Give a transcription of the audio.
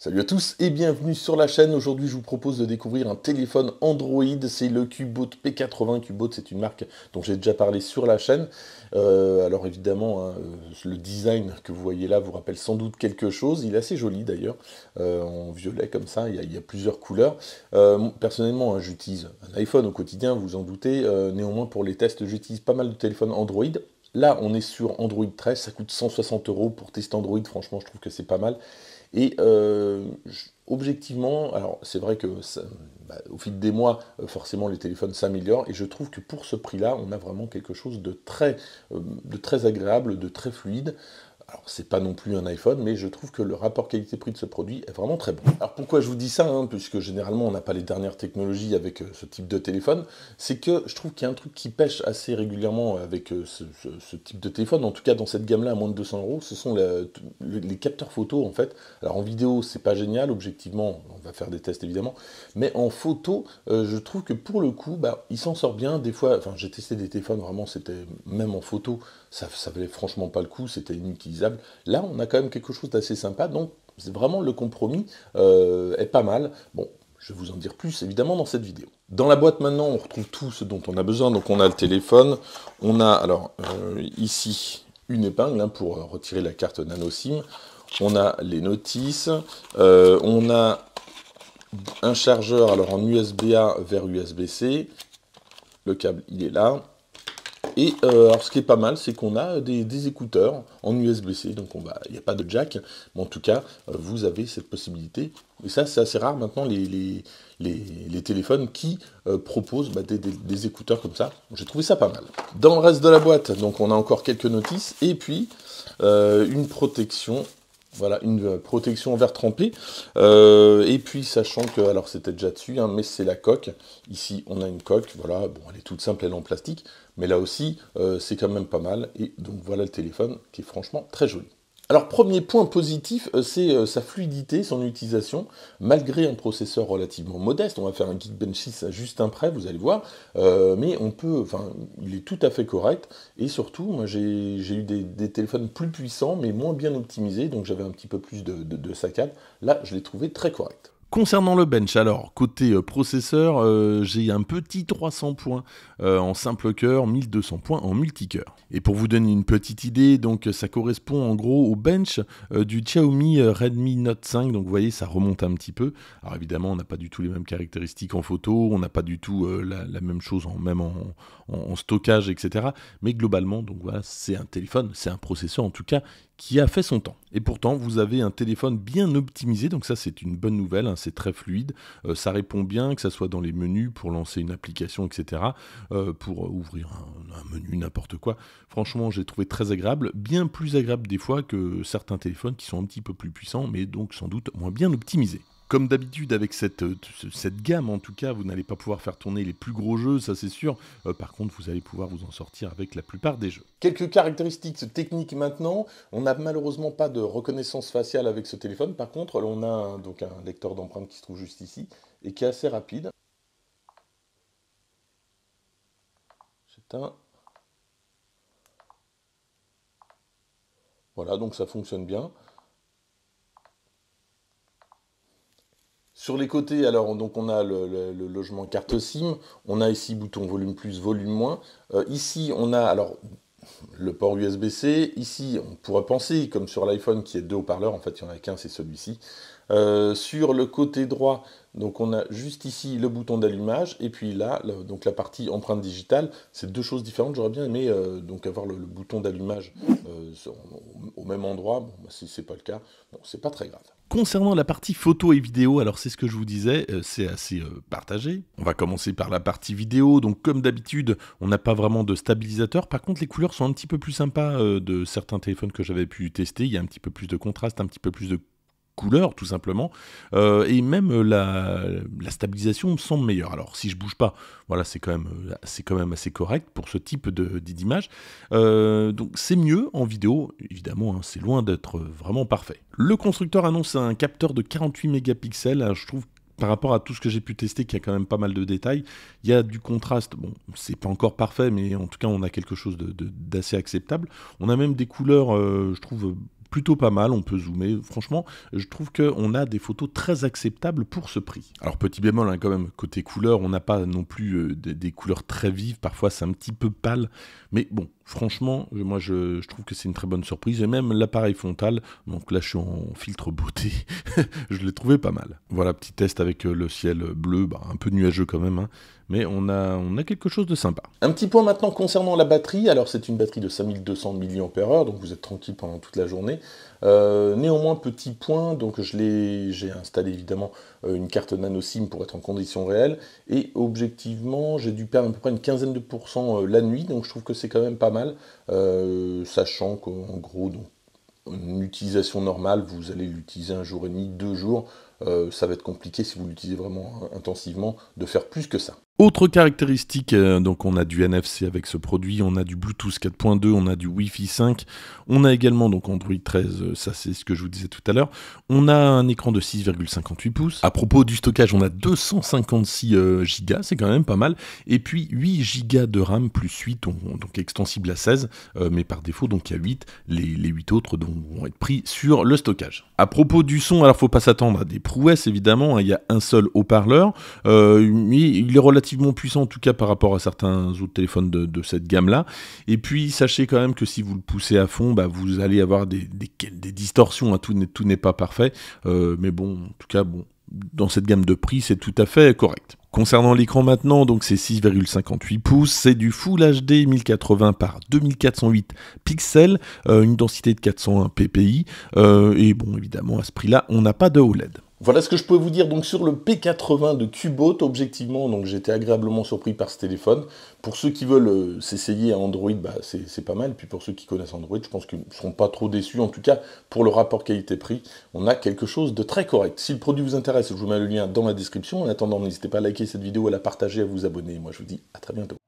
Salut à tous et bienvenue sur la chaîne. Aujourd'hui, je vous propose de découvrir un téléphone Android. C'est le Cubot P80. Cubot, c'est une marque dont j'ai déjà parlé sur la chaîne. Euh, alors évidemment, hein, euh, le design que vous voyez là vous rappelle sans doute quelque chose. Il est assez joli d'ailleurs, euh, en violet comme ça. Il y a, plusieurs couleurs. personnellement, hein, j'utilise un iPhone au quotidien, vous en doutez. néanmoins, pour les tests, j'utilise pas mal de téléphones Android. Là, on est sur Android 13. Ça coûte 160 euros pour tester Android. Franchement, je trouve que c'est pas mal. Et euh, objectivement, alors c'est vrai que bah, au fil des mois, euh, forcément les téléphones s'améliorent et je trouve que pour ce prix-là, on a vraiment quelque chose de très, euh, de très agréable, de très fluide. Alors, c'est pas non plus un iPhone, mais je trouve que le rapport qualité-prix de ce produit est vraiment très bon. Alors, pourquoi je vous dis ça hein, Puisque généralement, on n'a pas les dernières technologies avec euh, ce type de téléphone. C'est que je trouve qu'il y a un truc qui pêche assez régulièrement avec euh, ce, type de téléphone, en tout cas dans cette gamme-là à moins de 200 euros, ce sont les capteurs photo en fait. Alors, en vidéo, c'est pas génial, objectivement, on va faire des tests évidemment, mais en photo, euh, je trouve que pour le coup, bah, il s'en sort bien. Des fois, enfin, j'ai testé des téléphones, vraiment, c'était même en photo, ça, ça valait franchement pas le coup, c'était une Là, on a quand même quelque chose d'assez sympa, donc c'est vraiment le compromis euh, est pas mal. Bon, je vais vous en dire plus évidemment dans cette vidéo. Dans la boîte maintenant, on retrouve tout ce dont on a besoin. Donc on a le téléphone, on a alors euh, ici une épingle hein, pour euh, retirer la carte nano SIM, on a les notices, on a un chargeur alors en USB-A vers USB-C, le câble il est là, et euh, alors ce qui est pas mal, c'est qu'on a euh, des, écouteurs en USB-C, donc il n'y a pas de jack, mais en tout cas, euh, vous avez cette possibilité. Et ça, c'est assez rare maintenant, les, téléphones qui proposent bah, des, des, écouteurs comme ça. J'ai trouvé ça pas mal. Dans le reste de la boîte, donc on a encore quelques notices, et puis une protection voilà, une euh, protection en verre trempé. Euh, et puis, sachant que, alors c'était déjà dessus, hein, mais c'est la coque. Ici, on a une coque, voilà, bon, elle est toute simple, elle est en plastique, mais là aussi, euh, c'est quand même pas mal. Et donc, voilà le téléphone qui est franchement très joli. Alors premier point positif, euh, c'est euh, sa fluidité, son utilisation, malgré un processeur relativement modeste. On va faire un Geekbench 6 à juste un prêt, vous allez voir, euh, mais on peut, enfin, il est tout à fait correct. Et surtout, moi j'ai eu des, téléphones plus puissants, mais moins bien optimisés, donc j'avais un petit peu plus de, saccades, Là, je l'ai trouvé très correct. Concernant le bench, alors, côté euh, processeur, euh, j'ai un petit 300 points euh, en simple cœur, 1200 points en multicœur. Et pour vous donner une petite idée, donc ça correspond en gros au bench du Xiaomi Redmi Note 5, donc vous voyez, ça remonte un petit peu. Alors évidemment, on n'a pas du tout les mêmes caractéristiques en photo, on n'a pas du tout la, même chose en, même en, stockage, etc. Mais globalement, donc voilà, c'est un téléphone, c'est un processeur en tout cas qui a fait son temps. Et pourtant, vous avez un téléphone bien optimisé, donc ça c'est une bonne nouvelle, c'est très fluide, euh, ça répond bien, que ça soit dans les menus pour lancer une application, etc., euh, pour ouvrir un, un menu, n'importe quoi. Franchement, j'ai trouvé très agréable, bien plus agréable des fois que certains téléphones qui sont un petit peu plus puissants, mais donc sans doute moins bien optimisés. Comme d'habitude avec euh, cette, gamme en tout cas, vous n'allez pas pouvoir faire tourner les plus gros jeux, ça c'est sûr. Euh, par contre, vous allez pouvoir vous en sortir avec la plupart des jeux. Quelques caractéristiques techniques maintenant. On n'a malheureusement pas de reconnaissance faciale avec ce téléphone. Par contre, on a donc un lecteur d'empreintes qui se trouve juste ici et qui est assez rapide. un. Voilà, donc ça fonctionne bien. Sur les côtés, alors donc on a le, logement carte SIM, on a ici bouton volume plus, volume moins. Euh, ici, on a alors le port USB-C. Ici, on pourrait penser, comme sur l'iPhone qui est deux haut-parleurs, en fait il n'y en a qu'un, c'est celui-ci. Euh, sur le côté droit, donc on a juste ici le bouton d'allumage et puis là, donc la partie empreinte digitale, c'est deux choses différentes. J'aurais bien aimé euh, donc avoir le, bouton d'allumage euh, au, même endroit. Bon, bah, ce c'est pas le cas. Bon, c'est pas très grave. Concernant la partie photo et vidéo, alors c'est ce que je vous disais, euh, c'est assez partagé. On va commencer par la partie vidéo. Donc comme d'habitude, on n'a pas vraiment de stabilisateur. Par contre, les couleurs sont un petit peu plus sympas de certains téléphones que j'avais pu tester. Il y a un petit peu plus de contraste, un petit peu plus de couleurs, tout simplement euh, et même euh, la, stabilisation me semble meilleure alors si je bouge pas voilà c'est quand même euh, c'est quand même assez correct pour ce type de d'image donc c'est mieux en vidéo évidemment hein, c'est loin d'être vraiment parfait le constructeur annonce un capteur de 48 mégapixels je trouve par rapport à tout ce que j'ai pu tester, qu'il y a quand même pas mal de détails, il y a du contraste. Bon, c'est pas encore parfait, mais en tout cas, on a quelque chose d'assez acceptable. On a même des couleurs, je trouve, plutôt pas mal, on peut zoomer. Franchement, je trouve qu'on a des photos très acceptables pour ce prix. Alors petit bémol hein, quand même, côté couleur, on n'a pas non plus euh, des, couleurs très vives, parfois c'est un petit peu pâle, mais bon, Franchement, euh, moi je, trouve que c'est une très bonne surprise. Et même l'appareil frontal, donc là je suis en filtre beauté, je l'ai trouvé pas mal. Voilà, petit test avec euh, le ciel bleu, bah, un peu nuageux quand même, hein. mais on a, on a quelque chose de sympa. Un petit point maintenant concernant la batterie. Alors c'est une batterie de 5200 mAh, donc vous êtes tranquille pendant toute la journée. Euh, néanmoins, petit point, donc je j'ai installé évidemment une carte nano SIM pour être en condition réelle, et objectivement j'ai dû perdre à peu près une quinzaine de pourcents la nuit, donc je trouve que c'est quand même pas mal euh, sachant qu'en gros, donc, une utilisation normale, vous allez l'utiliser un jour et demi, deux jours, euh, ça va être compliqué si vous l'utilisez vraiment intensivement de faire plus que ça. Autre caractéristique, euh, donc on a du NFC avec ce produit, on a du Bluetooth 4.2, on a du Wi-Fi 5, on a également donc Android 13, euh, ça c'est ce que je vous disais tout à l'heure. On a un écran de 6,58 pouces. À propos du stockage, on a 256 euh, gigas, Go, c'est quand même pas mal. Et puis 8 Go de RAM plus 8, donc extensible à 16, mais par défaut donc il y a 8, les, 8 autres vont être pris sur le stockage. À propos du son, alors faut pas s'attendre à des prouesses évidemment, hein, il y a un seul haut-parleur, il est relativement puissant en tout cas par rapport à certains autres téléphones de, cette gamme-là. Et puis sachez quand même que si vous le poussez à fond, bah, vous allez avoir des, distorsions, hein. tout n'est pas parfait. Euh, mais bon, en tout cas, bon, dans cette gamme de prix, c'est tout à fait correct. Concernant l'écran maintenant, donc c'est 6,58 pouces, c'est du Full HD 1080 par 2408 pixels, euh, une densité de 401 ppi, euh, et bon évidemment à ce prix-là, on n'a pas de OLED. Voilà ce que je pouvais vous dire donc sur le P80 de Cubot. Objectivement, j'étais agréablement surpris par ce téléphone. Pour ceux qui veulent euh, s'essayer à Android, bah, c'est pas mal. Puis pour ceux qui connaissent Android, je pense qu'ils ne seront pas trop déçus. En tout cas, pour le rapport qualité-prix, on a quelque chose de très correct. Si le produit vous intéresse, je vous mets le lien dans la description. En attendant, n'hésitez pas à liker cette vidéo, à la partager, à vous abonner. Moi, je vous dis à très bientôt.